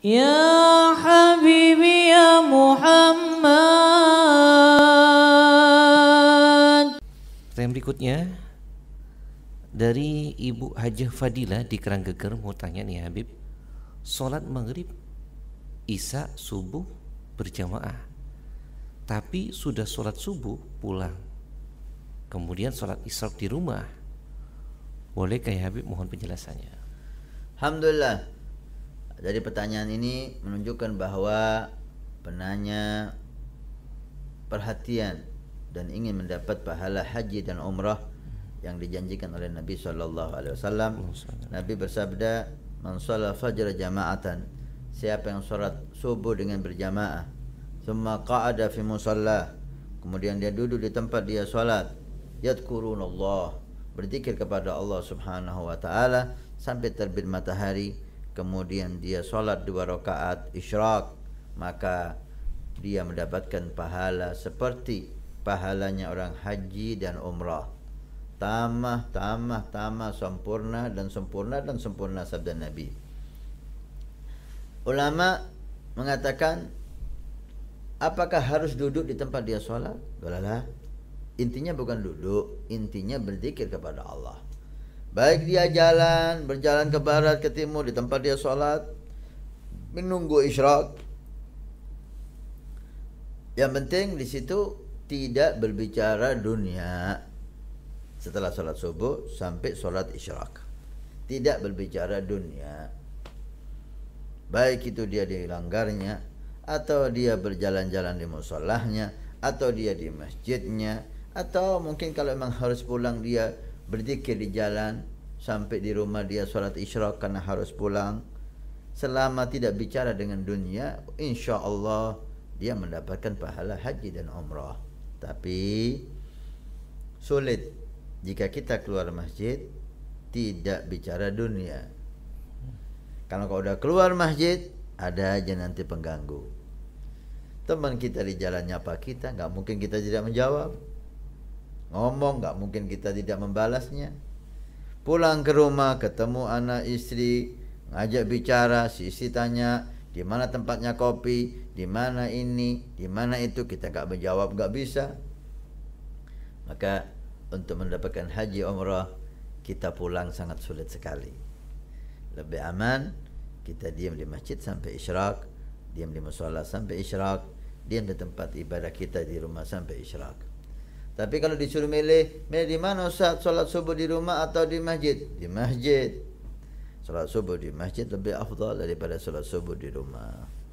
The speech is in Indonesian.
Ya Habibi ya Muhammad Pertanyaan berikutnya Dari Ibu Hajah Fadila di Keranggeger mau tanya nih Habib solat maghrib Isa subuh berjamaah Tapi sudah solat subuh pulang Kemudian solat Isra di rumah Bolehkah ya Habib mohon penjelasannya Alhamdulillah dari pertanyaan ini menunjukkan bahwa penanya perhatian dan ingin mendapat pahala haji dan umrah yang dijanjikan oleh Nabi Shallallahu Alaihi Wasallam. Nabi bersabda, "Man fajr jama'atan, siapa yang sholat subuh dengan berjamaah, thumma qa'ada fi musalla, kemudian dia duduk di tempat dia sholat, yadkurun Allah, berzikir kepada Allah Subhanahu Wa Taala sampai terbit matahari." kemudian dia sholat dua rakaat isyrak maka dia mendapatkan pahala seperti pahalanya orang haji dan umrah tamah tamah tamah sempurna dan sempurna dan sempurna sabda Nabi ulama mengatakan apakah harus duduk di tempat dia sholat? Galalah. Intinya bukan duduk, intinya berzikir kepada Allah. Baik dia jalan, berjalan ke barat, ke timur, di tempat dia sholat, menunggu isyraq. Yang penting di situ tidak berbicara dunia setelah sholat subuh sampai sholat isyraq. Tidak berbicara dunia. Baik itu dia di langgarnya, atau dia berjalan-jalan di musolahnya, atau dia di masjidnya, atau mungkin kalau memang harus pulang dia berzikir di jalan sampai di rumah dia sholat isyraq karena harus pulang selama tidak bicara dengan dunia insya Allah dia mendapatkan pahala haji dan umrah tapi sulit jika kita keluar masjid tidak bicara dunia kalau kau udah keluar masjid ada aja nanti pengganggu teman kita di jalan nyapa kita nggak mungkin kita tidak menjawab ngomong nggak mungkin kita tidak membalasnya pulang ke rumah ketemu anak istri ngajak bicara si istri tanya di mana tempatnya kopi di mana ini di mana itu kita nggak menjawab nggak bisa maka untuk mendapatkan haji umrah kita pulang sangat sulit sekali lebih aman kita diam di masjid sampai isyrak diam di musola sampai isyrak diam di tempat ibadah kita di rumah sampai isyrak tapi kalau disuruh milih, milih di mana Saat sholat subuh di rumah atau di masjid? Di masjid. Sholat subuh di masjid lebih afdal daripada sholat subuh di rumah.